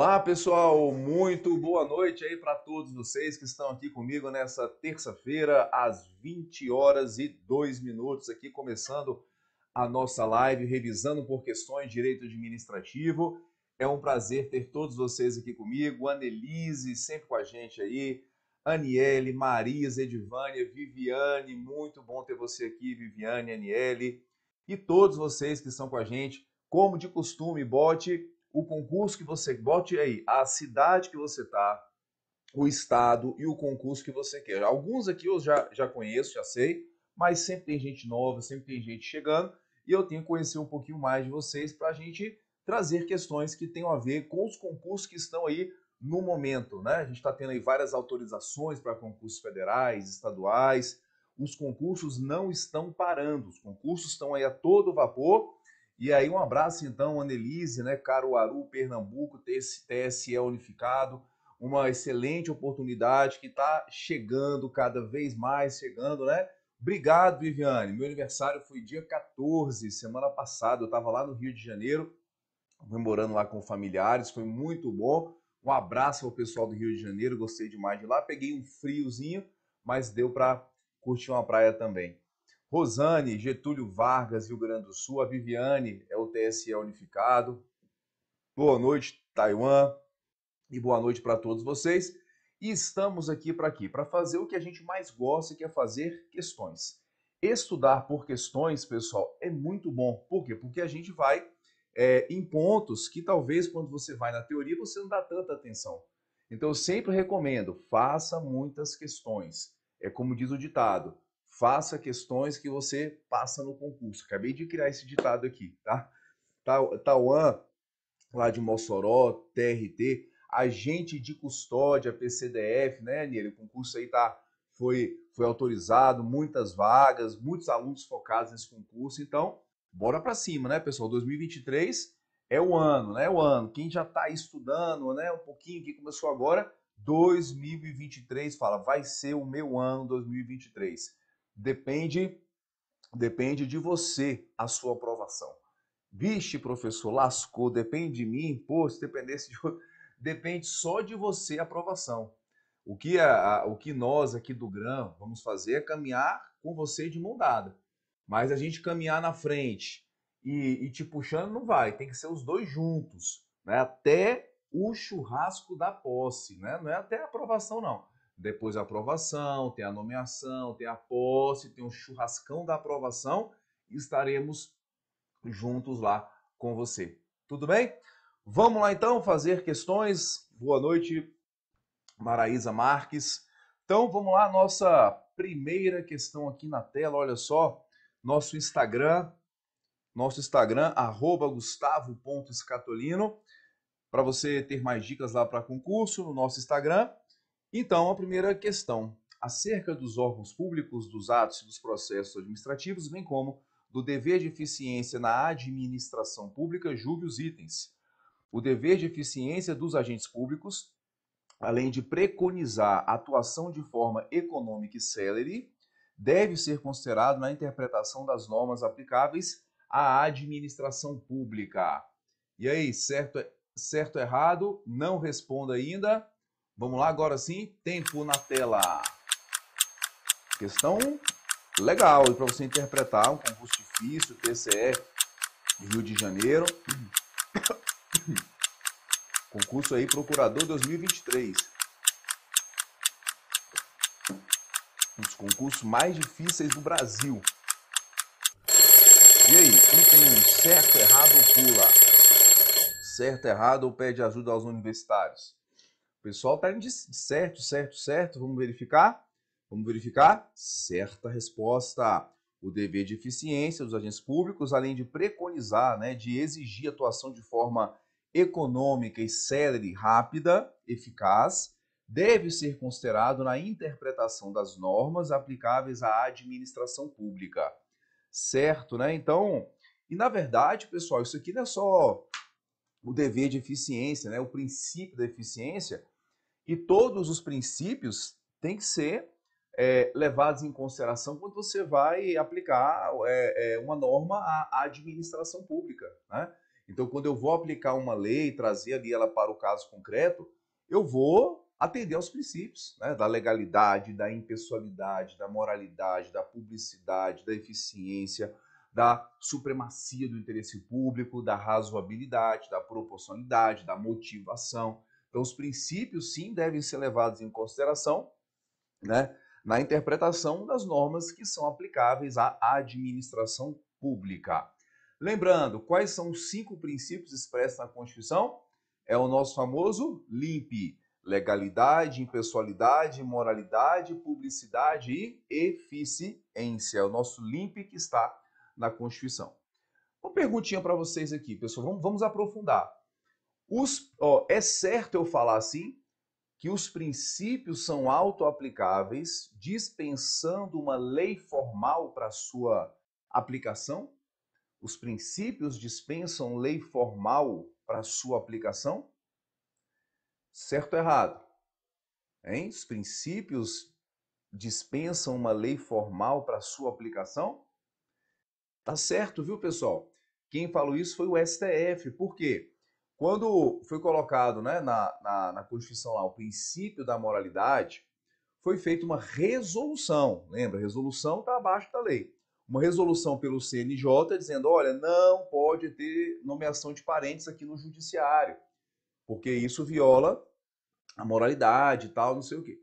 Olá, pessoal, muito boa noite aí para todos vocês que estão aqui comigo nessa terça-feira às 20 horas e 2 minutos aqui começando a nossa live revisando por questões de direito administrativo. É um prazer ter todos vocês aqui comigo, Anelise sempre com a gente aí, Aniele, Marisa, Edivânia, Viviane, muito bom ter você aqui, Viviane, Aniele, e todos vocês que estão com a gente. Como de costume, bote o concurso que você bote aí, a cidade que você tá, o estado e o concurso que você quer. Alguns aqui eu já, já conheço, já sei, mas sempre tem gente nova, sempre tem gente chegando e eu tenho que conhecer um pouquinho mais de vocês para a gente trazer questões que tenham a ver com os concursos que estão aí no momento, né? A gente está tendo aí várias autorizações para concursos federais, estaduais. Os concursos não estão parando, os concursos estão aí a todo vapor e aí um abraço então, Anelise, né, Caruaru, Pernambuco, TSE unificado, uma excelente oportunidade que está chegando cada vez mais, chegando, né? Obrigado, Viviane. Meu aniversário foi dia 14, semana passada, eu estava lá no Rio de Janeiro, comemorando lá com familiares, foi muito bom. Um abraço ao pessoal do Rio de Janeiro, gostei demais de lá, peguei um friozinho, mas deu para curtir uma praia também. Rosane, Getúlio Vargas, Rio Grande do Sul, a Viviane, é o TSE Unificado. Boa noite, Taiwan, e boa noite para todos vocês. E estamos aqui para aqui, para fazer o que a gente mais gosta, que é fazer questões. Estudar por questões, pessoal, é muito bom. Por quê? Porque a gente vai é, em pontos que talvez quando você vai na teoria você não dá tanta atenção. Então eu sempre recomendo, faça muitas questões. É como diz o ditado, faça questões que você passa no concurso. Acabei de criar esse ditado aqui, tá? Tauan, lá de Mossoró, TRT, agente de custódia, PCDF, né, Niele? O concurso aí tá, foi, foi autorizado, muitas vagas, muitos alunos focados nesse concurso. Então, bora para cima, né, pessoal? 2023 é o ano, né? É o ano. Quem já está estudando, né, um pouquinho, que começou agora, 2023, fala, vai ser o meu ano 2023. Depende depende de você a sua aprovação. Vixe, professor, lascou, depende de mim, pô, se dependesse de depende só de você a aprovação. O que a, a, o que nós aqui do Gram vamos fazer é caminhar com você de mão dada. Mas a gente caminhar na frente e, e te puxando não vai, tem que ser os dois juntos, né? Até o churrasco da posse, né? Não é até a aprovação não depois a aprovação, tem a nomeação, tem a posse, tem o um churrascão da aprovação e estaremos juntos lá com você. Tudo bem? Vamos lá então fazer questões. Boa noite, Maraísa Marques. Então vamos lá, nossa primeira questão aqui na tela, olha só. Nosso Instagram, nosso Instagram, arroba gustavo.escatolino, para você ter mais dicas lá para concurso no nosso Instagram. Então, a primeira questão, acerca dos órgãos públicos, dos atos e dos processos administrativos, bem como do dever de eficiência na administração pública, julgue os itens. O dever de eficiência dos agentes públicos, além de preconizar a atuação de forma econômica e célere, deve ser considerado na interpretação das normas aplicáveis à administração pública. E aí, certo, certo errado? Não responda ainda. Vamos lá, agora sim, tempo na tela. Questão legal e para você interpretar um concurso difícil, TCE Rio de Janeiro. concurso aí Procurador 2023. Um dos concursos mais difíceis do Brasil. E aí, item certo, errado ou pula? Certo, errado ou pede ajuda aos universitários? O pessoal está indo de certo, certo, certo. Vamos verificar? Vamos verificar? Certa resposta. O dever de eficiência dos agentes públicos, além de preconizar, né, de exigir atuação de forma econômica e célere, rápida, eficaz, deve ser considerado na interpretação das normas aplicáveis à administração pública. Certo, né? Então, e na verdade, pessoal, isso aqui não é só o dever de eficiência, né? O princípio da eficiência, e todos os princípios têm que ser é, levados em consideração quando você vai aplicar é, é, uma norma à administração pública. Né? Então, quando eu vou aplicar uma lei trazer ali ela para o caso concreto, eu vou atender aos princípios né? da legalidade, da impessoalidade, da moralidade, da publicidade, da eficiência, da supremacia do interesse público, da razoabilidade, da proporcionalidade, da motivação. Então, os princípios, sim, devem ser levados em consideração né, na interpretação das normas que são aplicáveis à administração pública. Lembrando, quais são os cinco princípios expressos na Constituição? É o nosso famoso LIMP: legalidade, impessoalidade, moralidade, publicidade e eficiência. É o nosso LIMP que está na Constituição. Uma perguntinha para vocês aqui, pessoal. Vamos, vamos aprofundar. Os, ó, é certo eu falar assim que os princípios são autoaplicáveis, dispensando uma lei formal para sua aplicação? Os princípios dispensam lei formal para sua aplicação? Certo ou errado? Hein? Os princípios dispensam uma lei formal para sua aplicação? Tá certo, viu, pessoal? Quem falou isso foi o STF. Por quê? Quando foi colocado né, na, na, na Constituição lá o princípio da moralidade, foi feita uma resolução. Lembra, resolução está abaixo da lei. Uma resolução pelo CNJ dizendo: olha, não pode ter nomeação de parentes aqui no judiciário, porque isso viola a moralidade e tal, não sei o quê.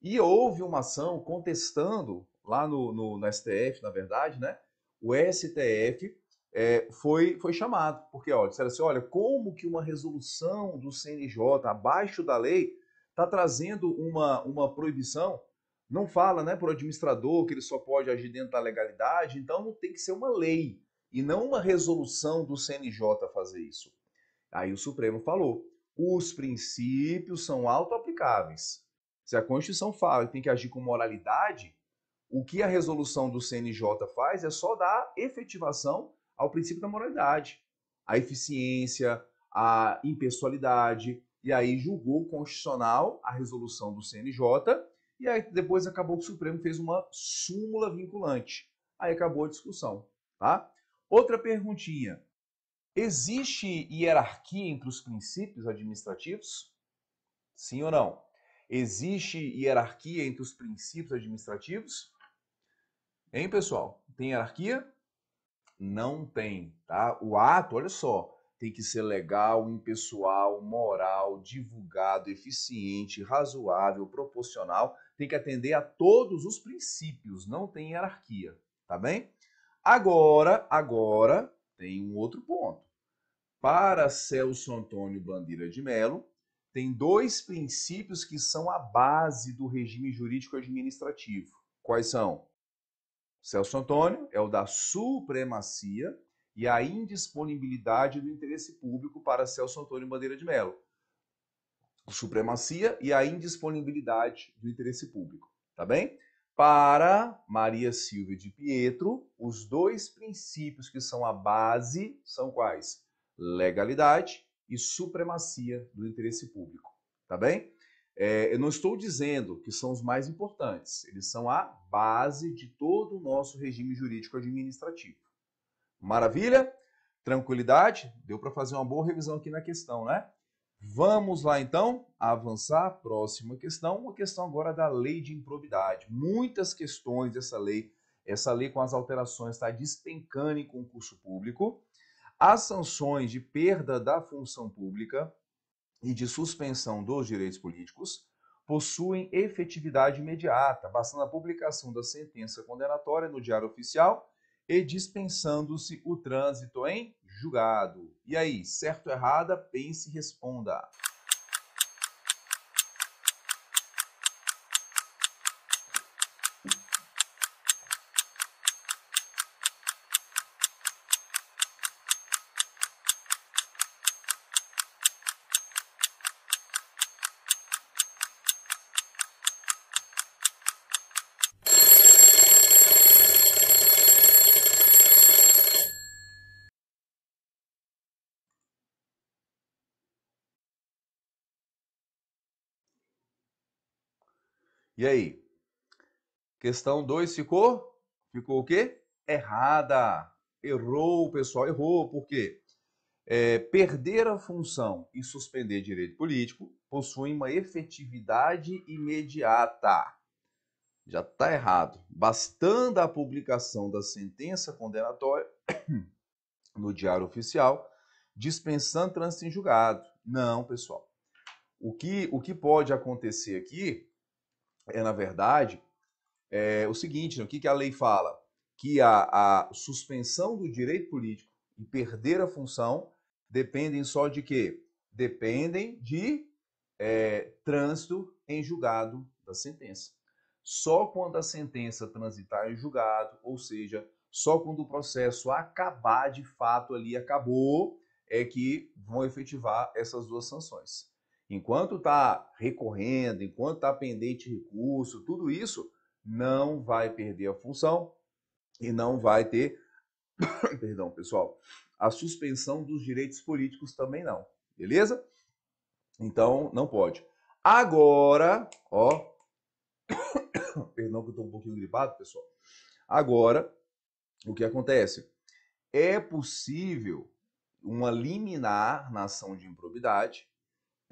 E houve uma ação contestando lá no, no, no STF, na verdade, né? O STF é, foi, foi chamado, porque olha, disseram assim, olha, como que uma resolução do CNJ abaixo da lei está trazendo uma, uma proibição, não fala né, para o administrador que ele só pode agir dentro da legalidade, então tem que ser uma lei e não uma resolução do CNJ fazer isso. Aí o Supremo falou, os princípios são auto-aplicáveis. Se a Constituição fala que tem que agir com moralidade, o que a resolução do CNJ faz é só dar efetivação ao princípio da moralidade, à eficiência, à impessoalidade, e aí julgou constitucional a resolução do CNJ, e aí depois acabou que o Supremo fez uma súmula vinculante. Aí acabou a discussão, tá? Outra perguntinha. Existe hierarquia entre os princípios administrativos? Sim ou não? Existe hierarquia entre os princípios administrativos? Hein, pessoal? Tem hierarquia? Não tem, tá? O ato, olha só, tem que ser legal, impessoal, moral, divulgado, eficiente, razoável, proporcional, tem que atender a todos os princípios, não tem hierarquia, tá bem? Agora, agora tem um outro ponto. Para Celso Antônio Bandeira de Mello, tem dois princípios que são a base do regime jurídico administrativo. Quais são? Celso Antônio é o da supremacia e a indisponibilidade do interesse público para Celso Antônio Bandeira de Mello. Supremacia e a indisponibilidade do interesse público, tá bem? Para Maria Silvia de Pietro, os dois princípios que são a base são quais? Legalidade e supremacia do interesse público, tá bem? É, eu não estou dizendo que são os mais importantes, eles são a base de todo o nosso regime jurídico administrativo. Maravilha? Tranquilidade? Deu para fazer uma boa revisão aqui na questão, né? Vamos lá então avançar. Próxima questão, uma questão agora da lei de improbidade. Muitas questões dessa lei, essa lei com as alterações está despencando em concurso público. As sanções de perda da função pública, e de suspensão dos direitos políticos possuem efetividade imediata, bastando a publicação da sentença condenatória no Diário Oficial e dispensando-se o trânsito em julgado. E aí, certo ou errada, pense e responda. E aí? Questão 2 ficou? Ficou o quê? Errada. Errou, pessoal, errou. Por quê? É, perder a função e suspender direito político possuem uma efetividade imediata. Já está errado. Bastando a publicação da sentença condenatória no Diário Oficial, dispensando trânsito em julgado. Não, pessoal. O que, o que pode acontecer aqui é, na verdade, é o seguinte: né? o que, que a lei fala? Que a, a suspensão do direito político e perder a função dependem só de quê? Dependem de é, trânsito em julgado da sentença. Só quando a sentença transitar em julgado, ou seja, só quando o processo acabar de fato ali, acabou, é que vão efetivar essas duas sanções. Enquanto está recorrendo, enquanto está pendente recurso, tudo isso não vai perder a função e não vai ter, perdão pessoal, a suspensão dos direitos políticos também não, beleza? Então não pode. Agora, ó, perdão que eu estou um pouquinho gripado, pessoal. Agora, o que acontece? É possível uma liminar na ação de improbidade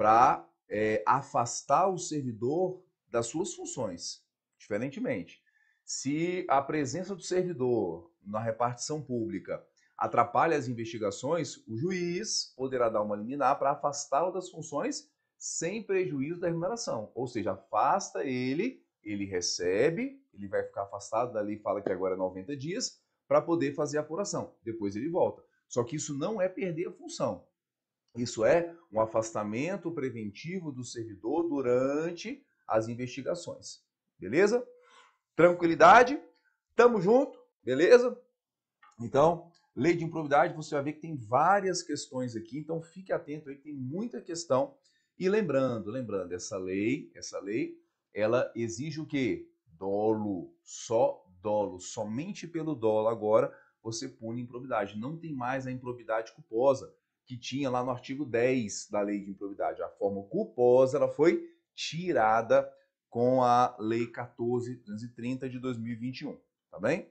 para é, eh, afastar o servidor das suas funções, diferentemente. Se a presença do servidor na repartição pública atrapalha as investigações, o juiz poderá dar uma liminar para afastá-lo das funções sem prejuízo da remuneração. Ou seja, afasta ele, ele recebe, ele vai ficar afastado da lei, fala que agora é 90 dias, para poder fazer a apuração. Depois ele volta. Só que isso não é perder a função. Isso é um afastamento preventivo do servidor durante as investigações. Beleza? Tranquilidade? Tamo junto, beleza? Então, lei de improbidade, você vai ver que tem várias questões aqui, então fique atento aí, tem muita questão. E lembrando, lembrando, essa lei, essa lei, ela exige o quê? Dolo, só dolo, somente pelo dolo agora você pune improbidade. Não tem mais a improbidade culposa que tinha lá no artigo 10 da lei de improbidade. A forma culposa ela foi tirada com a lei 14230 de 2021, tá bem?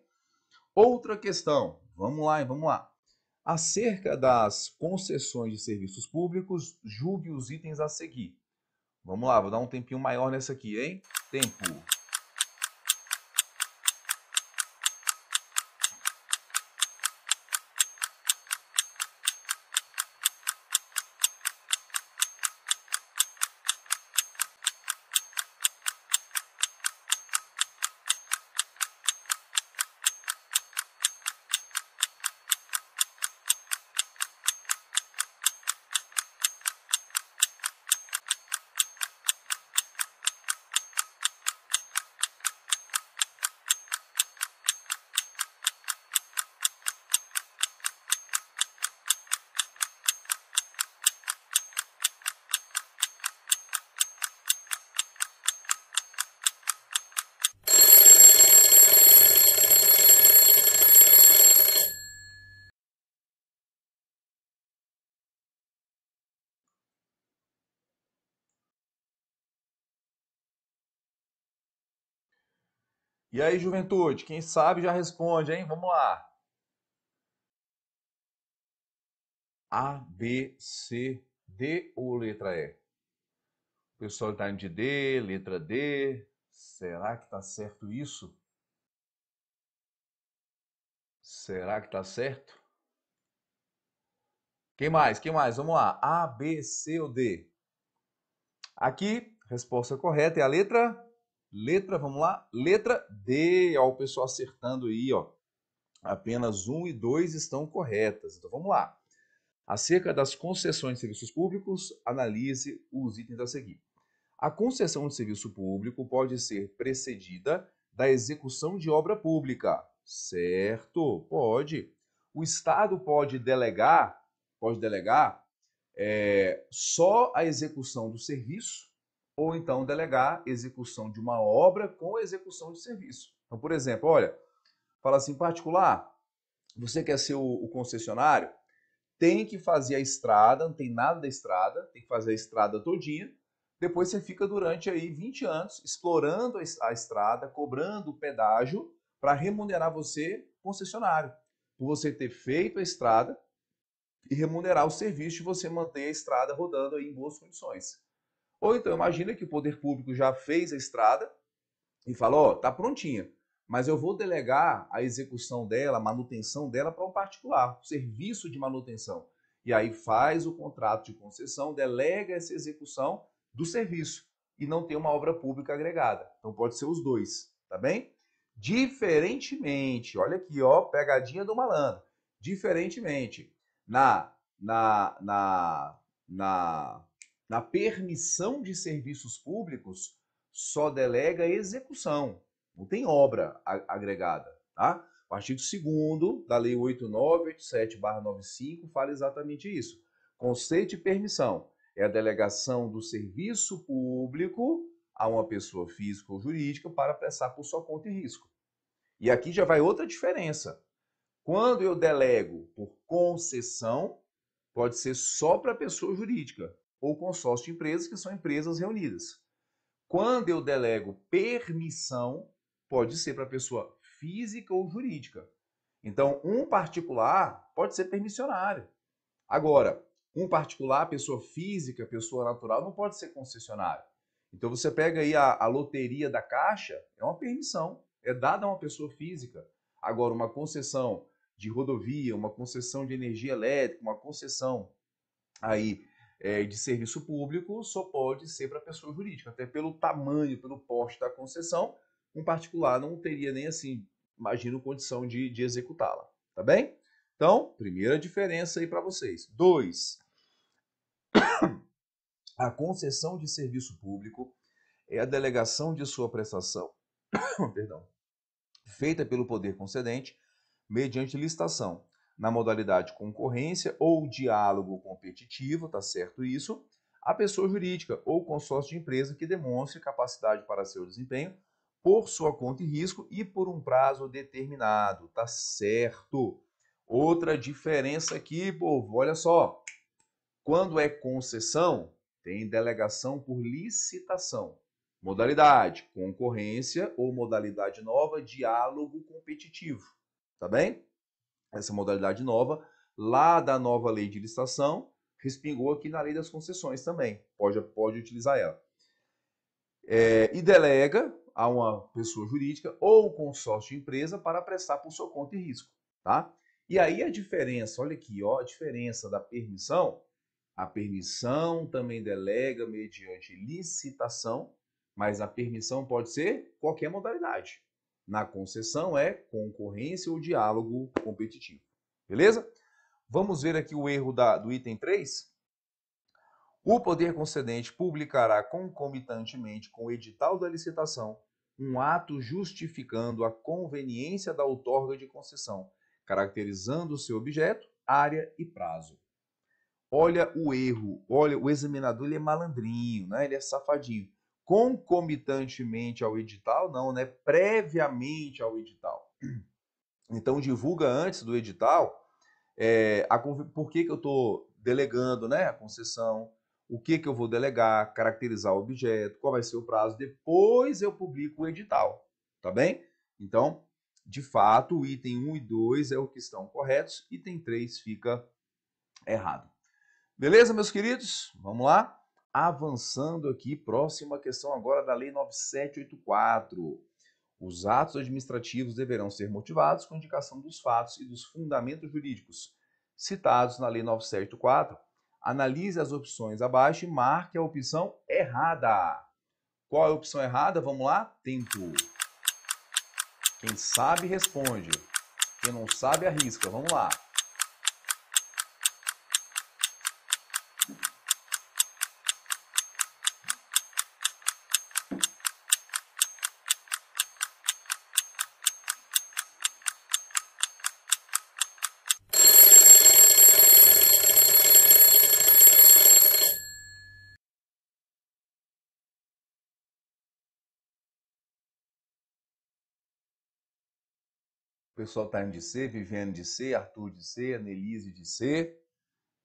Outra questão, vamos lá, vamos lá. Acerca das concessões de serviços públicos, julgue os itens a seguir. Vamos lá, vou dar um tempinho maior nessa aqui, hein? Tempo. E aí, juventude, quem sabe já responde, hein? Vamos lá. A, B, C, D ou letra E? O pessoal está indo de D, letra D. Será que está certo isso? Será que está certo? Quem mais? Quem mais? Vamos lá. A, B, C ou D? Aqui, resposta correta é a letra Letra, vamos lá, letra D, ó, o pessoal acertando aí, ó. Apenas 1 e 2 estão corretas. Então vamos lá. Acerca das concessões de serviços públicos, analise os itens a seguir. A concessão de serviço público pode ser precedida da execução de obra pública. Certo? Pode. O Estado pode delegar, pode delegar é, só a execução do serviço ou então delegar execução de uma obra com execução de serviço. Então, por exemplo, olha, fala assim, particular, você quer ser o, o concessionário, tem que fazer a estrada, não tem nada da estrada, tem que fazer a estrada todinha, depois você fica durante aí 20 anos explorando a estrada, cobrando o pedágio para remunerar você, concessionário, por você ter feito a estrada e remunerar o serviço e você manter a estrada rodando aí em boas condições. Ou então imagina que o poder público já fez a estrada e falou, ó, tá prontinha, mas eu vou delegar a execução dela, a manutenção dela para um particular, um serviço de manutenção. E aí faz o contrato de concessão, delega essa execução do serviço e não tem uma obra pública agregada. Então pode ser os dois, tá bem? Diferentemente, olha aqui, ó, pegadinha do malandro. Diferentemente, na na na na na permissão de serviços públicos, só delega execução, não tem obra agregada. Tá? O artigo 2 da Lei 8987-95 fala exatamente isso. Conceito de permissão é a delegação do serviço público a uma pessoa física ou jurídica para prestar por sua conta e risco. E aqui já vai outra diferença. Quando eu delego por concessão, pode ser só para pessoa jurídica ou consórcio de empresas, que são empresas reunidas. Quando eu delego permissão, pode ser para pessoa física ou jurídica. Então, um particular pode ser permissionário. Agora, um particular, pessoa física, pessoa natural, não pode ser concessionário. Então, você pega aí a, a loteria da Caixa, é uma permissão, é dada a uma pessoa física. Agora, uma concessão de rodovia, uma concessão de energia elétrica, uma concessão aí é, de serviço público só pode ser para pessoa jurídica, até pelo tamanho, pelo porte da concessão, um particular não teria nem assim, imagino, condição de, de executá-la, tá bem? Então, primeira diferença aí para vocês. Dois, a concessão de serviço público é a delegação de sua prestação, perdão, feita pelo poder concedente mediante licitação na modalidade concorrência ou diálogo competitivo, tá certo isso, a pessoa jurídica ou consórcio de empresa que demonstre capacidade para seu desempenho por sua conta e risco e por um prazo determinado, tá certo? Outra diferença aqui, povo, olha só. Quando é concessão, tem delegação por licitação. Modalidade concorrência ou modalidade nova diálogo competitivo, tá bem? essa modalidade nova, lá da nova lei de licitação, respingou aqui na lei das concessões também, pode, pode utilizar ela. É, e delega a uma pessoa jurídica ou consórcio de empresa para prestar por sua conta e risco, tá? E aí a diferença, olha aqui, ó, a diferença da permissão, a permissão também delega mediante licitação, mas a permissão pode ser qualquer modalidade. Na concessão é concorrência ou diálogo competitivo. Beleza? Vamos ver aqui o erro da, do item 3. O poder concedente publicará concomitantemente com o edital da licitação um ato justificando a conveniência da outorga de concessão, caracterizando seu objeto, área e prazo. Olha o erro, olha, o examinador ele é malandrinho, né? ele é safadinho concomitantemente ao edital, não, né? Previamente ao edital. Então divulga antes do edital é, a, por que, que eu estou delegando né, a concessão, o que, que eu vou delegar, caracterizar o objeto, qual vai ser o prazo, depois eu publico o edital, tá bem? Então, de fato, o item 1 e 2 é o que estão corretos, item 3 fica errado. Beleza, meus queridos? Vamos lá? avançando aqui, próxima questão agora da Lei 9784. Os atos administrativos deverão ser motivados com indicação dos fatos e dos fundamentos jurídicos citados na Lei 9784. Analise as opções abaixo e marque a opção errada. Qual é a opção errada? Vamos lá? Tempo. Quem sabe, responde. Quem não sabe, arrisca. Vamos lá. pessoal tá indo de C, Viviane de C, Arthur de C, Anelise de C.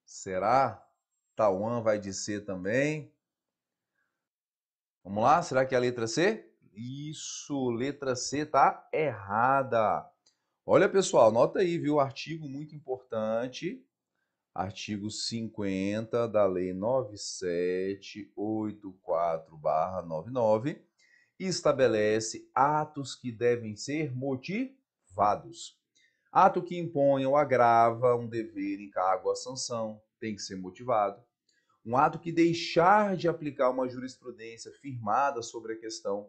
Será? Tauan vai de C também. Vamos lá, será que é a letra C? Isso, letra C tá errada. Olha, pessoal, nota aí, viu? Artigo muito importante. Artigo 50 da Lei 9784-99 estabelece atos que devem ser motivados motivados. Ato que impõe ou agrava um dever, encargo ou sanção tem que ser motivado. Um ato que deixar de aplicar uma jurisprudência firmada sobre a questão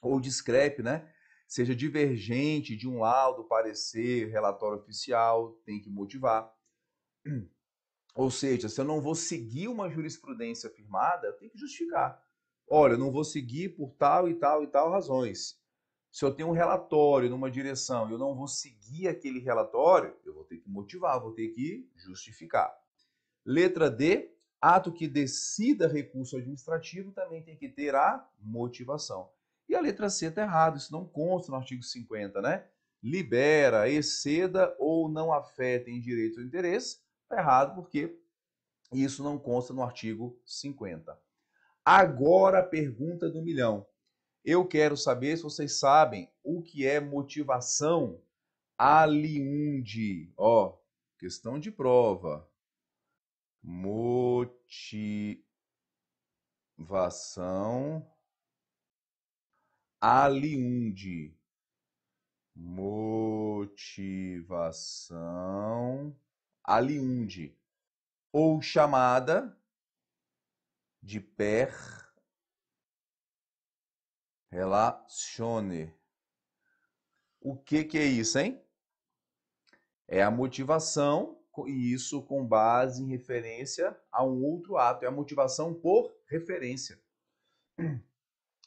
ou discrepe, né? Seja divergente de um laudo, parecer, relatório oficial, tem que motivar. Ou seja, se eu não vou seguir uma jurisprudência firmada, eu tenho que justificar. Olha, eu não vou seguir por tal e tal e tal razões. Se eu tenho um relatório numa direção e eu não vou seguir aquele relatório, eu vou ter que motivar, vou ter que justificar. Letra D, ato que decida recurso administrativo também tem que ter a motivação. E a letra C está errado, isso não consta no artigo 50, né? Libera, exceda ou não afeta em direito ou interesse, está errado porque isso não consta no artigo 50. Agora a pergunta do milhão. Eu quero saber se vocês sabem o que é motivação aliunde, Ó, questão de prova. Motivação aliunde. Motivação aliunde. Ou chamada de per Relacione. O que, que é isso, hein? É a motivação, e isso com base em referência a um outro ato. É a motivação por referência.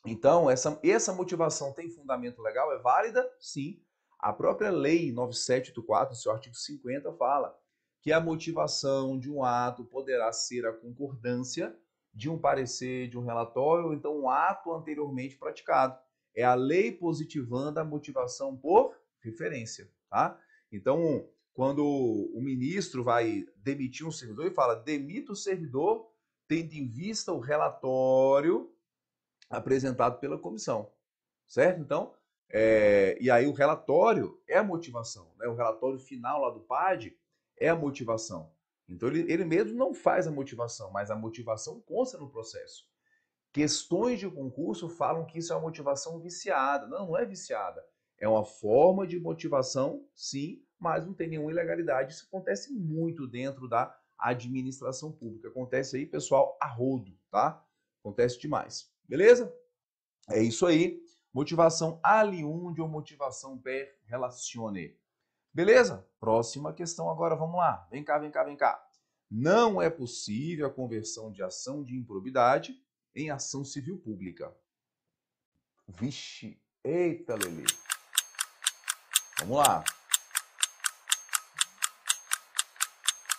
Então, essa, essa motivação tem fundamento legal? É válida? Sim. A própria lei 9784, seu artigo 50, fala que a motivação de um ato poderá ser a concordância de um parecer, de um relatório, ou então um ato anteriormente praticado. É a lei positivando a motivação por referência, tá? Então, quando o ministro vai demitir um servidor e fala demita o servidor tendo em vista o relatório apresentado pela comissão, certo? Então, é, e aí o relatório é a motivação, né? o relatório final lá do PAD é a motivação. Então ele, ele mesmo não faz a motivação, mas a motivação consta no processo. Questões de concurso falam que isso é uma motivação viciada. Não, não é viciada. É uma forma de motivação, sim, mas não tem nenhuma ilegalidade. Isso acontece muito dentro da administração pública. Acontece aí, pessoal, a rodo, tá? Acontece demais. Beleza? É isso aí. Motivação aliunde ou motivação per relacione. Beleza? Próxima questão agora, vamos lá. Vem cá, vem cá, vem cá. Não é possível a conversão de ação de improbidade em ação civil pública. Vixe, eita, Lele. Vamos lá.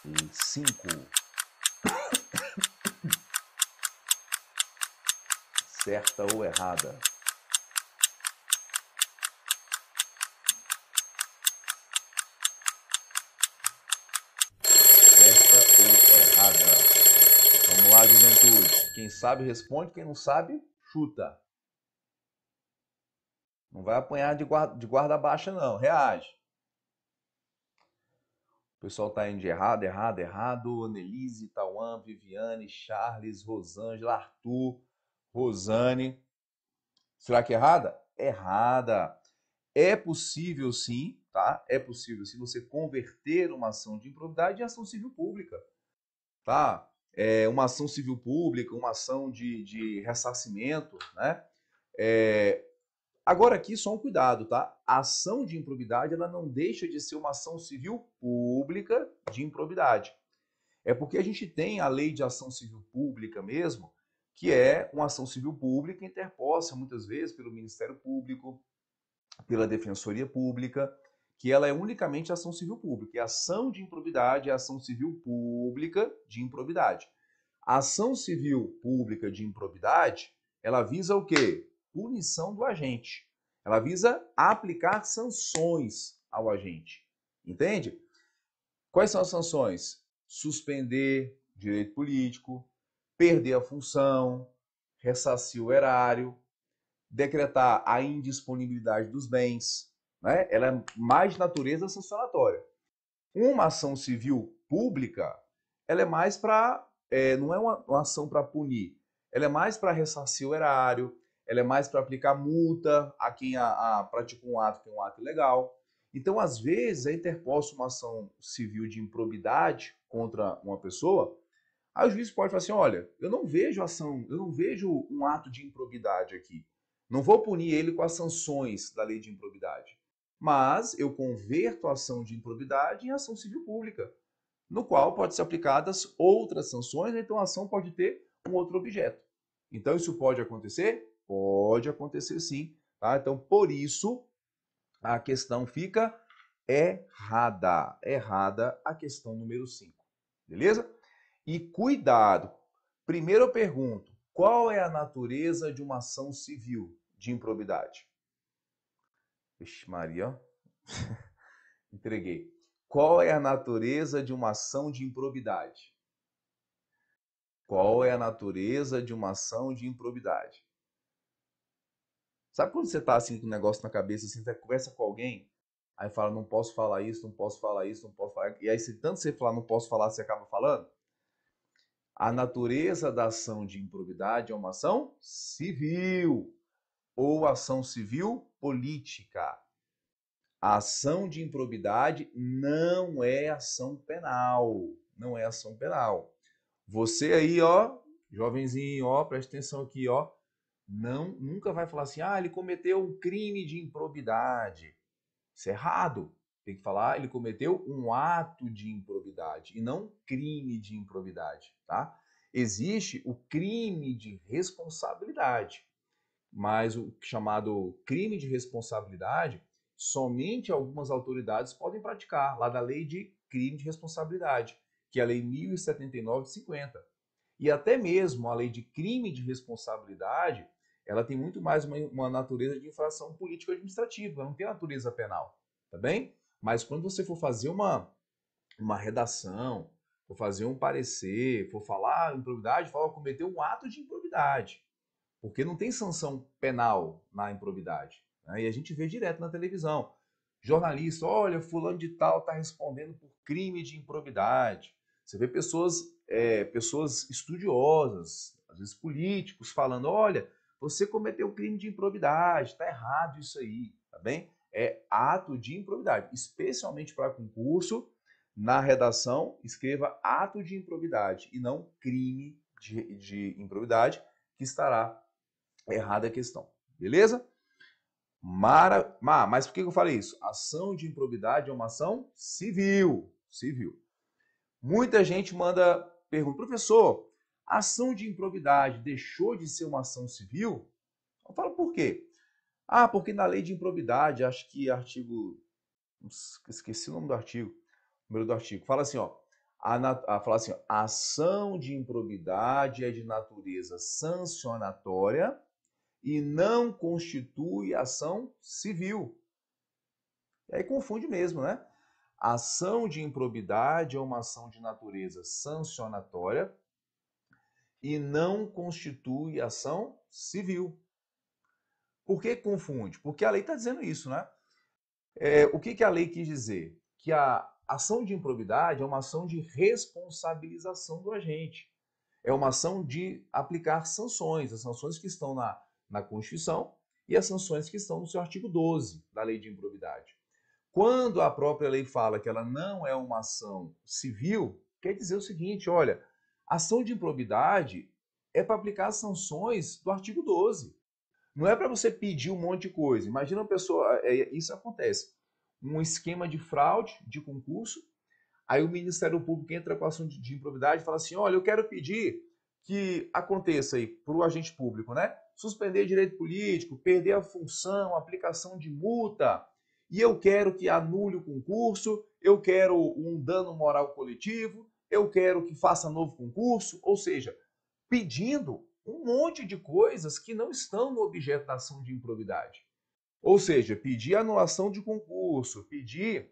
E cinco. Certa ou errada? Quem sabe responde, quem não sabe, chuta. Não vai apanhar de guarda, de guarda baixa, não. Reage. O pessoal tá indo de errado, errado, errado. Anelise, Tauan, Viviane, Charles, Rosângela, Arthur, Rosane. Será que é errada? Errada. É possível sim, tá? É possível se você converter uma ação de improbidade em ação civil pública. Tá? é, uma ação civil pública, uma ação de, de ressarcimento, né? É, agora aqui só um cuidado, tá? A ação de improbidade ela não deixa de ser uma ação civil pública de improbidade. É porque a gente tem a lei de ação civil pública mesmo, que é uma ação civil pública interposta muitas vezes pelo Ministério Público, pela Defensoria Pública, que ela é unicamente ação civil pública. E é ação de improbidade é ação civil pública de improbidade. A ação civil pública de improbidade, ela visa o quê? Punição do agente. Ela visa aplicar sanções ao agente. Entende? Quais são as sanções? Suspender direito político, perder a função, ressarcir o erário, decretar a indisponibilidade dos bens, né, ela é mais de natureza sancionatória. Uma ação civil pública, ela é mais para, é, não é uma, uma ação para punir, ela é mais para ressarcir o erário, ela é mais para aplicar multa a quem a, a praticou um ato que é um ato ilegal. Então, às vezes, é interposta uma ação civil de improbidade contra uma pessoa, aí o juiz pode falar assim: olha, eu não vejo ação, eu não vejo um ato de improbidade aqui. Não vou punir ele com as sanções da lei de improbidade mas eu converto a ação de improbidade em ação civil pública, no qual pode ser aplicadas outras sanções, então a ação pode ter um outro objeto. Então isso pode acontecer? Pode acontecer sim. Tá? Então por isso a questão fica errada. Errada a questão número 5. Beleza? E cuidado. Primeiro eu pergunto, qual é a natureza de uma ação civil de improbidade? Vixe, Maria, entreguei. Qual é a natureza de uma ação de improbidade? Qual é a natureza de uma ação de improbidade? Sabe quando você tá assim com um negócio na cabeça, assim, você conversa com alguém, aí fala, não posso falar isso, não posso falar isso, não posso falar. E aí, se tanto você falar, não posso falar, você acaba falando? A natureza da ação de improbidade é uma ação civil ou ação civil política. A ação de improbidade não é ação penal, não é ação penal. Você aí, ó, jovenzinho, ó, presta atenção aqui, ó, não nunca vai falar assim: "Ah, ele cometeu um crime de improbidade". Isso é errado. Tem que falar, ele cometeu um ato de improbidade e não crime de improbidade, tá? Existe o crime de responsabilidade mas o chamado crime de responsabilidade, somente algumas autoridades podem praticar, lá da lei de crime de responsabilidade, que é a lei 1079 50. E até mesmo a lei de crime de responsabilidade, ela tem muito mais uma, uma natureza de infração política administrativa, não tem natureza penal, tá bem? Mas quando você for fazer uma, uma redação, for fazer um parecer, for falar improbidade, fala cometer um ato de improbidade porque não tem sanção penal na improvidade. Né? E a gente vê direto na televisão. Jornalista, olha, fulano de tal está respondendo por crime de improvidade. Você vê pessoas, é, pessoas estudiosas, às vezes políticos, falando, olha, você cometeu crime de improvidade, está errado isso aí, tá bem? É ato de improvidade, especialmente para concurso, na redação, escreva ato de improvidade e não crime de, de improvidade, que estará errada a questão. Beleza? Mara... Ah, mas por que eu falei isso? Ação de improbidade é uma ação civil. Civil. Muita gente manda pergunta, professor, ação de improbidade deixou de ser uma ação civil? Eu falo por quê? Ah, porque na lei de improbidade, acho que artigo. Esqueci o nome do artigo, número do artigo. Fala assim, ó. A, fala assim, ó, a ação de improbidade é de natureza sancionatória e não constitui ação civil. E aí confunde mesmo, né? ação de improbidade é uma ação de natureza sancionatória e não constitui ação civil. Por que confunde? Porque a lei está dizendo isso, né? É, o que, que a lei quis dizer? Que a ação de improbidade é uma ação de responsabilização do agente. É uma ação de aplicar sanções, as sanções que estão na na Constituição e as sanções que estão no seu artigo 12 da Lei de Improbidade. Quando a própria lei fala que ela não é uma ação civil, quer dizer o seguinte, olha, ação de improbidade é para aplicar as sanções do artigo 12. Não é para você pedir um monte de coisa. Imagina uma pessoa, é, é, isso acontece, um esquema de fraude de concurso, aí o Ministério Público entra com a ação de, de improbidade e fala assim, olha, eu quero pedir que aconteça aí para o agente público, né? Suspender direito político, perder a função, aplicação de multa, e eu quero que anule o concurso, eu quero um dano moral coletivo, eu quero que faça novo concurso, ou seja, pedindo um monte de coisas que não estão no objeto da ação de improbidade. Ou seja, pedir anulação de concurso, pedir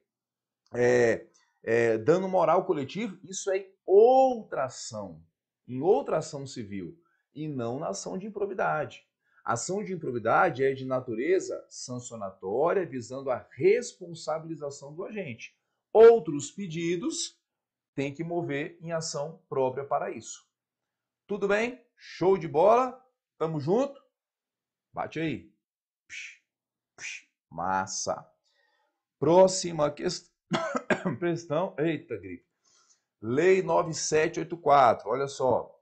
é, é, dano moral coletivo, isso é outra ação em outra ação civil e não na ação de improbidade. A ação de improbidade é de natureza sancionatória, visando a responsabilização do agente. Outros pedidos têm que mover em ação própria para isso. Tudo bem? Show de bola? Tamo junto? Bate aí. Psh, psh, massa. Próxima questão. Eita, gripe. Lei 9784, olha só.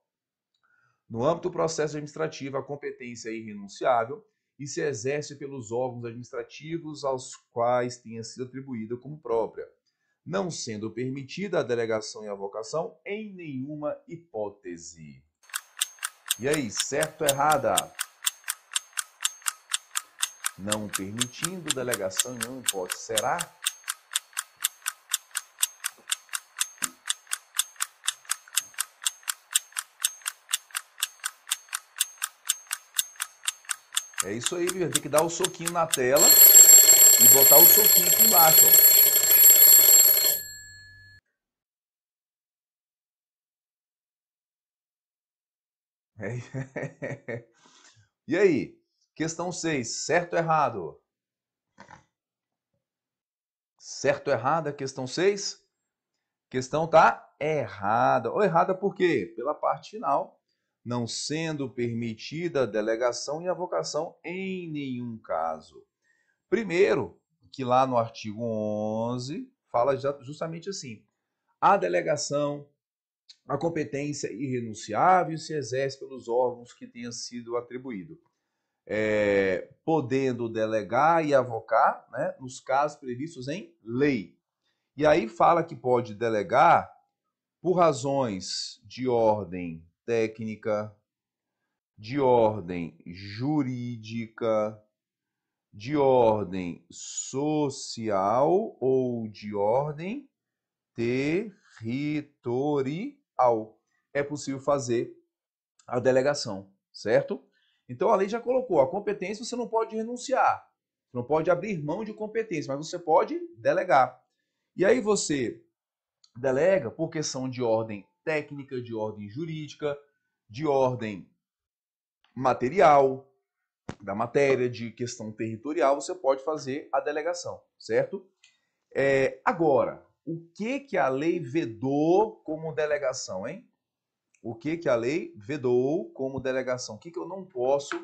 No âmbito do processo administrativo, a competência é irrenunciável e se exerce pelos órgãos administrativos aos quais tenha sido atribuída como própria, não sendo permitida a delegação e a vocação em nenhuma hipótese. E aí, certo ou errada? Não permitindo delegação em nenhuma hipótese. Será? É isso aí, viu? Tem que dar o um soquinho na tela e botar o um soquinho aqui embaixo, ó. É... e aí? Questão 6, certo ou errado? Certo ou errado questão 6? Questão tá errada. Ou errada por quê? Pela parte final não sendo permitida a delegação e a vocação em nenhum caso. Primeiro, que lá no artigo 11 fala justamente assim: a delegação, a competência irrenunciável se exerce pelos órgãos que tenha sido atribuído, é, podendo delegar e avocar né, nos casos previstos em lei. E aí fala que pode delegar por razões de ordem técnica, de ordem jurídica, de ordem social ou de ordem territorial. É possível fazer a delegação, certo? Então a lei já colocou a competência, você não pode renunciar, não pode abrir mão de competência, mas você pode delegar. E aí você delega por questão de ordem técnica, de ordem jurídica, de ordem material, da matéria, de questão territorial, você pode fazer a delegação, certo? É, agora, o que que a lei vedou como delegação, hein? O que que a lei vedou como delegação? O que que eu não posso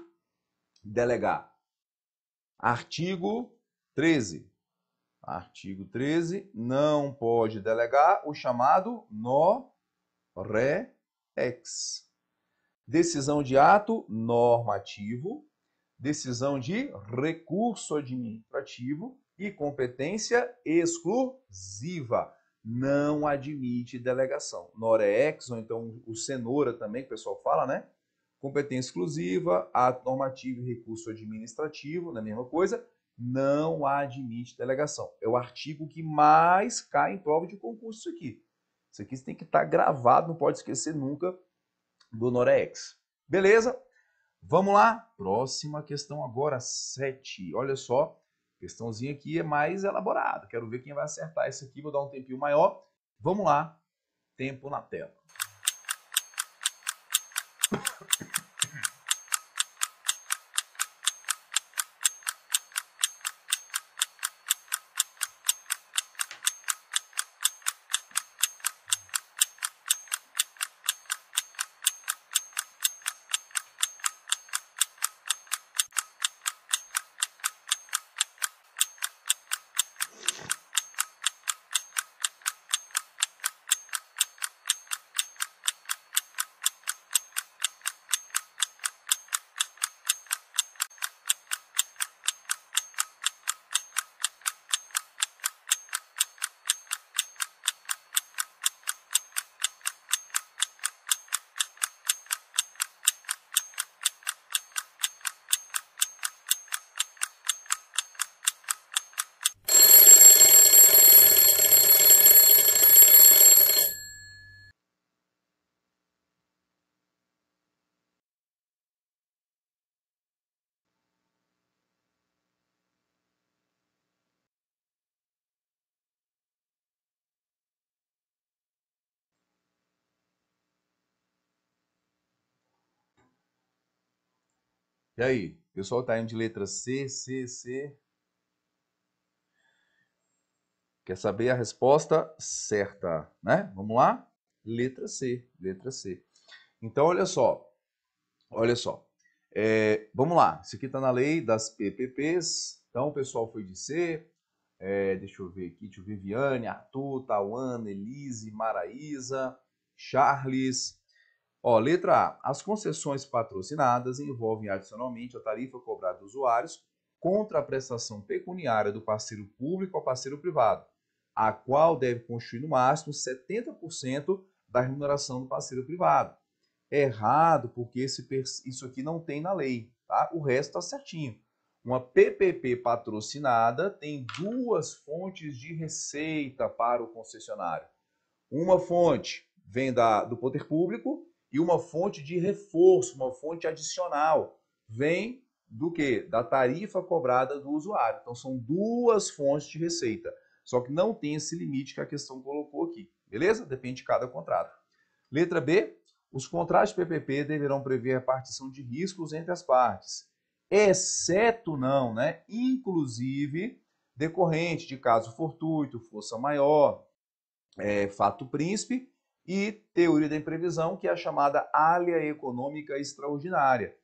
delegar? Artigo 13. Artigo 13 não pode delegar o chamado nó ex. Decisão de ato normativo, decisão de recurso administrativo e competência exclusiva. Não admite delegação. Norex, ou então o cenoura também, que o pessoal fala, né? Competência exclusiva, ato normativo e recurso administrativo, na é mesma coisa, não admite delegação. É o artigo que mais cai em prova de concurso aqui. Isso aqui tem que estar tá gravado, não pode esquecer nunca do Norex. Beleza? Vamos lá? Próxima questão agora, 7. Olha só, questãozinha aqui é mais elaborada. Quero ver quem vai acertar isso aqui, vou dar um tempinho maior. Vamos lá, tempo na tela. E aí? pessoal tá indo de letra C, C, C. Quer saber a resposta certa, né? Vamos lá? Letra C, letra C. Então, olha só. Olha só. É, vamos lá. Isso aqui está na lei das PPPs. Então, o pessoal foi de C. É, deixa eu ver aqui. Tio Viviane, Arthur, Tauana, Elise, Maraísa, Charles, Ó, letra A. As concessões patrocinadas envolvem adicionalmente a tarifa cobrada dos usuários contra a prestação pecuniária do parceiro público ao parceiro privado, a qual deve constituir no máximo 70% da remuneração do parceiro privado. É errado, porque esse, isso aqui não tem na lei, tá? O resto está certinho. Uma PPP patrocinada tem duas fontes de receita para o concessionário. Uma fonte vem da, do poder público e uma fonte de reforço, uma fonte adicional. Vem do que? Da tarifa cobrada do usuário. Então são duas fontes de receita. Só que não tem esse limite que a questão colocou aqui. Beleza? Depende de cada contrato. Letra B. Os contratos PPP deverão prever a partição de riscos entre as partes, exceto não, né? Inclusive decorrente de caso fortuito, força maior, é, fato príncipe e teoria da imprevisão, que é a chamada alha econômica extraordinária.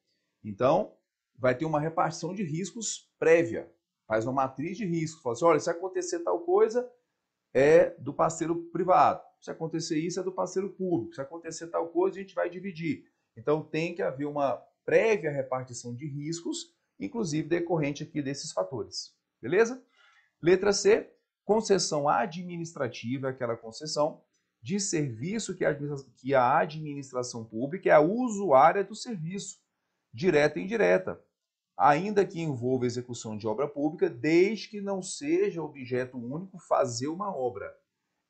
Então, vai ter uma repartição de riscos prévia, faz uma matriz de riscos, fala assim, olha, se acontecer tal coisa, é do parceiro privado, se acontecer isso, é do parceiro público, se acontecer tal coisa, a gente vai dividir. Então, tem que haver uma prévia repartição de riscos, inclusive decorrente aqui desses fatores, beleza? Letra C, concessão administrativa, aquela concessão de serviço que a, que a administração pública é a usuária do serviço, direta e indireta, ainda que envolva execução de obra pública, desde que não seja objeto único fazer uma obra.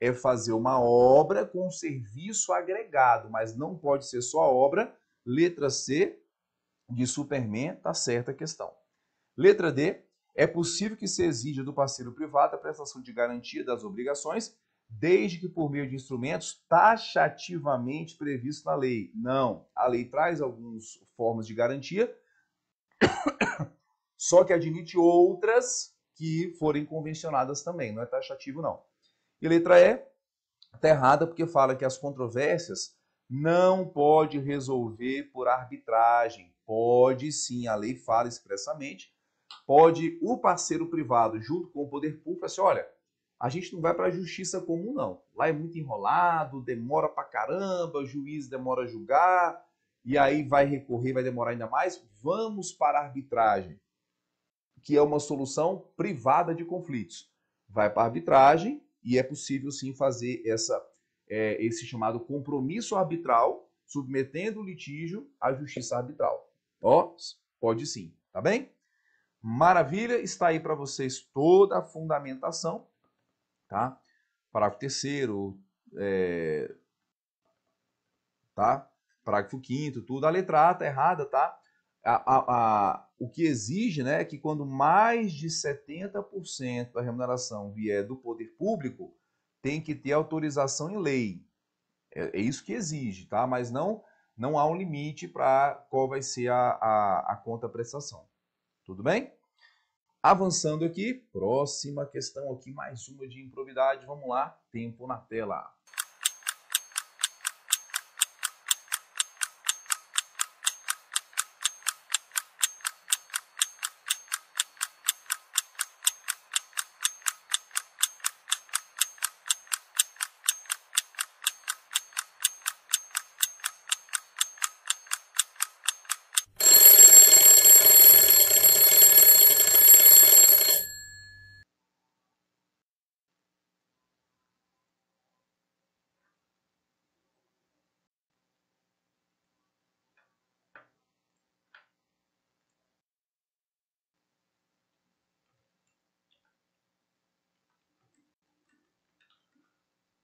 É fazer uma obra com serviço agregado, mas não pode ser só obra. Letra C de Superman, tá certa a questão. Letra D, é possível que se exija do parceiro privado a prestação de garantia das obrigações desde que por meio de instrumentos taxativamente previsto na lei. Não, a lei traz algumas formas de garantia, só que admite outras que forem convencionadas também, não é taxativo não. E letra E, está errada porque fala que as controvérsias não pode resolver por arbitragem. Pode sim, a lei fala expressamente, pode o parceiro privado junto com o poder público, assim, olha, a gente não vai para a justiça comum, não. Lá é muito enrolado, demora para caramba, o juiz demora a julgar, e aí vai recorrer, vai demorar ainda mais. Vamos para a arbitragem, que é uma solução privada de conflitos. Vai para a arbitragem e é possível sim fazer essa, é, esse chamado compromisso arbitral, submetendo o litígio à justiça arbitral. Ó, pode sim, tá bem? Maravilha, está aí para vocês toda a fundamentação tá? Parágrafo terceiro, é, tá? Parágrafo quinto, tudo. A letra A tá errada, tá? A, a, a, o que exige né, é que quando mais de 70% da remuneração vier do poder público, tem que ter autorização em lei. É, é isso que exige, tá? Mas não não há um limite para qual vai ser a, a, a conta prestação. Tudo bem? Avançando aqui, próxima questão aqui, mais uma de improvidade, vamos lá, tempo na tela.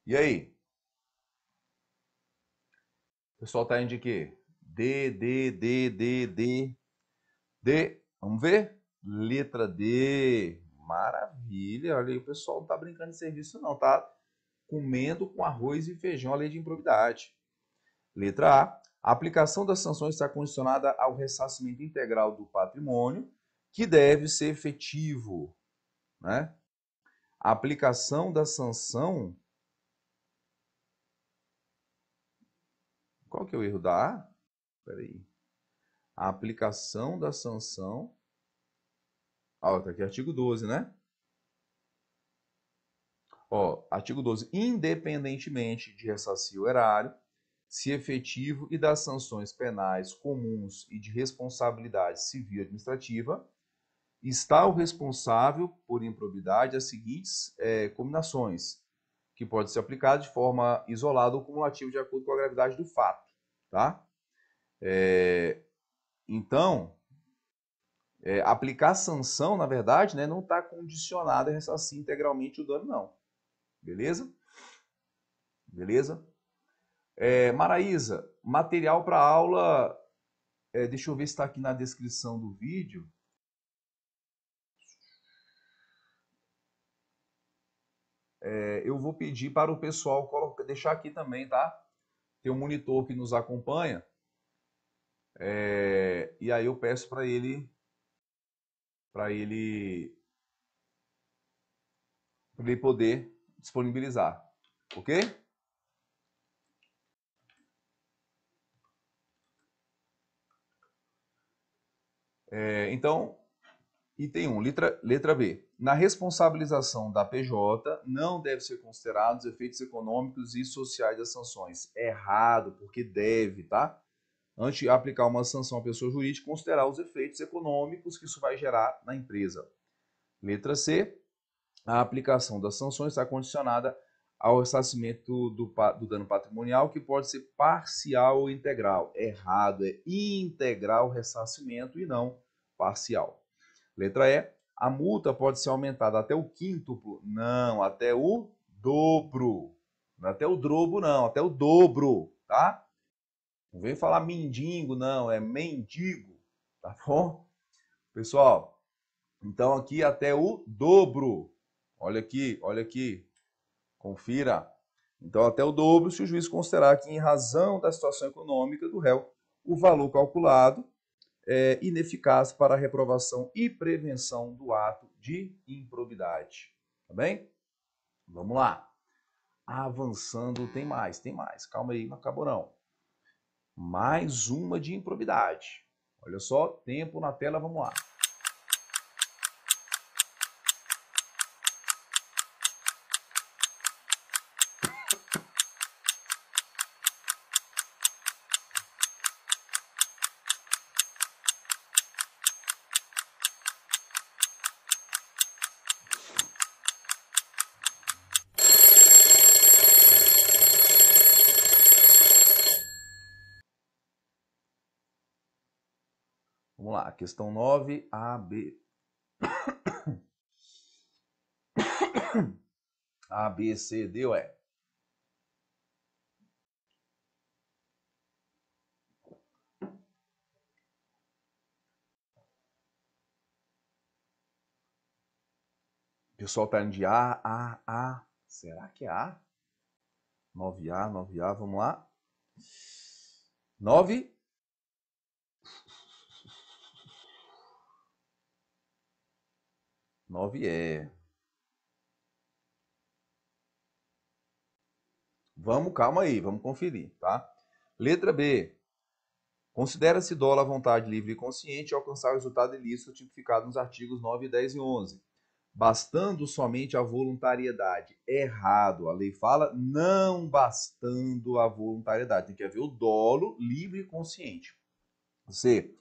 E aí? O pessoal tá indo de quê? D, D, D, D, D. D. Vamos ver? Letra D. Maravilha. Olha aí, o pessoal não tá brincando de serviço, não. Tá comendo com arroz e feijão a lei de improbidade. Letra A. A aplicação das sanções está condicionada ao ressarcimento integral do patrimônio, que deve ser efetivo. Né? A aplicação da sanção Qual que é o erro da A? Espera aí. A aplicação da sanção. Ah, tá aqui artigo 12, né? Ó, artigo 12. Independentemente de ressarcir erário, se efetivo e das sanções penais comuns e de responsabilidade civil e administrativa, está o responsável por improbidade as seguintes é, combinações, que pode ser aplicada de forma isolada ou cumulativa de acordo com a gravidade do fato. Tá? É, então, é, aplicar sanção, na verdade, né, não está condicionada a ressarcir integralmente o dano, não. Beleza? Beleza? É, Maraísa, material para aula. É, deixa eu ver se está aqui na descrição do vídeo. É, eu vou pedir para o pessoal colocar, deixar aqui também, tá? tem um monitor que nos acompanha, é, e aí eu peço para ele para ele para ele poder disponibilizar, ok? É, então, item 1, letra, letra B. Na responsabilização da PJ, não devem ser considerados efeitos econômicos e sociais das sanções. É errado, porque deve, tá? Antes de aplicar uma sanção à pessoa jurídica, considerar os efeitos econômicos que isso vai gerar na empresa. Letra C. A aplicação das sanções está condicionada ao ressarcimento do, do dano patrimonial, que pode ser parcial ou integral. É errado, é integral o ressarcimento e não parcial. Letra E a multa pode ser aumentada até o quíntuplo? Não, até o dobro. Não é até o drobo, não, até o dobro, tá? Não vem falar mendigo, não, é mendigo, tá bom? Pessoal, então aqui até o dobro. Olha aqui, olha aqui. Confira. Então, até o dobro se o juiz considerar que, em razão da situação econômica do réu, o valor calculado é, ineficaz para a reprovação e prevenção do ato de improbidade. Tá bem? Vamos lá. Avançando, tem mais, tem mais. Calma aí, não acabou não. Mais uma de improbidade. Olha só, tempo na tela, vamos lá. questão 9, A, B. A, B, C, D ou pessoal tá indo de A, A, A. Será que é A? 9A, 9A, vamos lá. 9 9 é. Vamos, calma aí, vamos conferir, tá? Letra B. Considera-se dólar à vontade livre e consciente alcançar o resultado ilícito tipificado nos artigos 9, 10 e 11. Bastando somente a voluntariedade. Errado. A lei fala não bastando a voluntariedade. Tem que haver o dolo livre e consciente. C.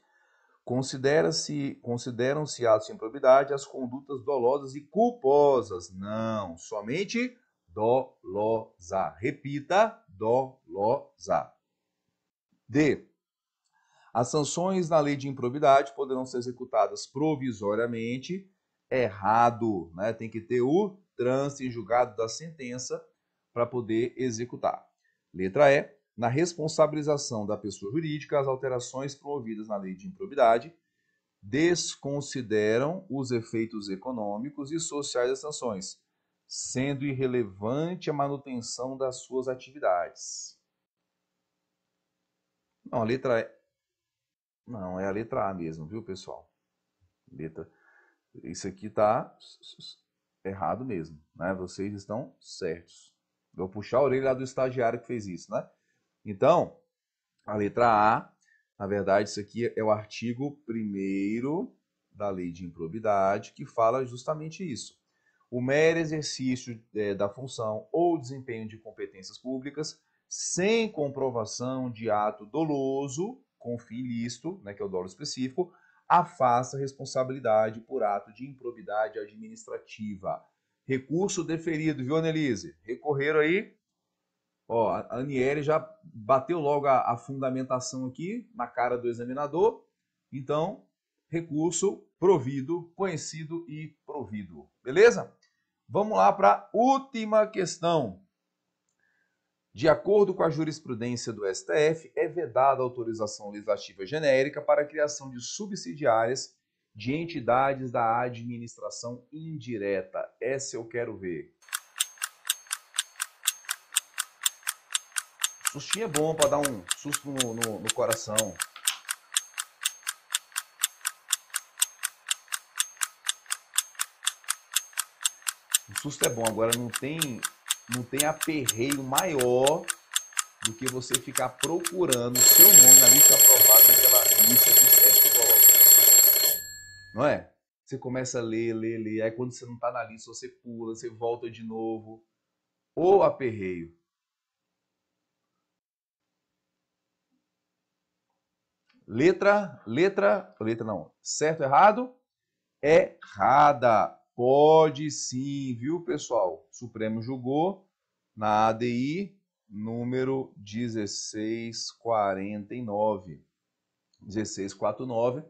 Considera-se, consideram-se atos de improbidade as condutas dolosas e culposas. Não, somente dolosa. Repita, dolosa. D. As sanções na lei de improbidade poderão ser executadas provisoriamente. Errado, né? Tem que ter o trânsito em julgado da sentença para poder executar. Letra E na responsabilização da pessoa jurídica, as alterações promovidas na lei de improbidade desconsideram os efeitos econômicos e sociais das sanções, sendo irrelevante a manutenção das suas atividades. Não, a letra é... Não, é a letra A mesmo, viu, pessoal? Letra... Isso aqui tá errado mesmo, né? Vocês estão certos. Vou puxar a orelha do estagiário que fez isso, né? Então, a letra A, na verdade, isso aqui é o artigo 1 da lei de improbidade, que fala justamente isso. O mero exercício é, da função ou desempenho de competências públicas sem comprovação de ato doloso, com fim né, que é o dolo específico, afasta a responsabilidade por ato de improbidade administrativa. Recurso deferido, viu, Annelise? Recorreram aí Ó, a Aniele já bateu logo a, a fundamentação aqui na cara do examinador. Então, recurso provido, conhecido e provido. Beleza? Vamos lá para a última questão. De acordo com a jurisprudência do STF, é vedada a autorização legislativa genérica para a criação de subsidiárias de entidades da administração indireta. Essa eu quero ver. Sustinho é bom para dar um susto no, no, no coração. O susto é bom, agora não tem não tem aperreio maior do que você ficar procurando o seu nome na lista aprovada naquela lista que o CERF coloca. Não é? Você começa a ler, ler, ler, aí quando você não está na lista, você pula, você volta de novo. Ou aperreio. Letra, letra, letra não. Certo, errado? Errada. Pode sim, viu, pessoal? O Supremo julgou na ADI número 1649. 1649,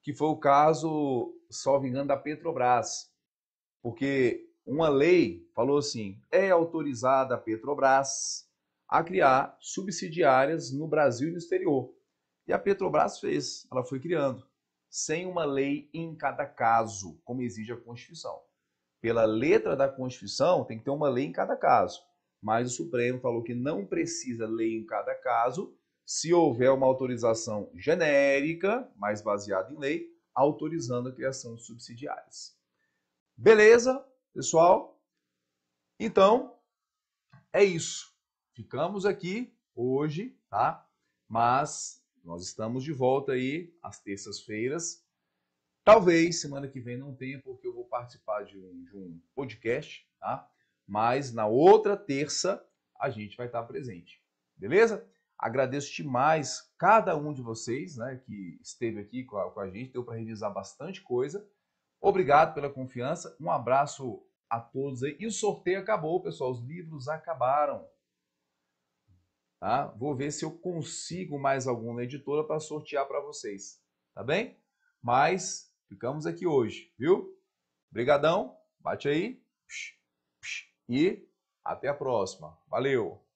que foi o caso, salvo engano, da Petrobras. Porque uma lei falou assim: é autorizada a Petrobras a criar subsidiárias no Brasil e no exterior. E a Petrobras fez, ela foi criando, sem uma lei em cada caso, como exige a Constituição. Pela letra da Constituição, tem que ter uma lei em cada caso. Mas o Supremo falou que não precisa lei em cada caso, se houver uma autorização genérica, mais baseada em lei, autorizando a criação de subsidiárias. Beleza, pessoal? Então, é isso. Ficamos aqui hoje, tá? Mas nós estamos de volta aí às terças-feiras. Talvez semana que vem não tenha, porque eu vou participar de um, de um podcast, tá? Mas na outra terça a gente vai estar presente, beleza? Agradeço demais cada um de vocês né, que esteve aqui com a, com a gente, deu para revisar bastante coisa. Obrigado pela confiança, um abraço a todos aí. E o sorteio acabou, pessoal, os livros acabaram. Tá? Vou ver se eu consigo mais algum na editora para sortear para vocês, tá bem? Mas ficamos aqui hoje, viu? Brigadão, bate aí e até a próxima. Valeu!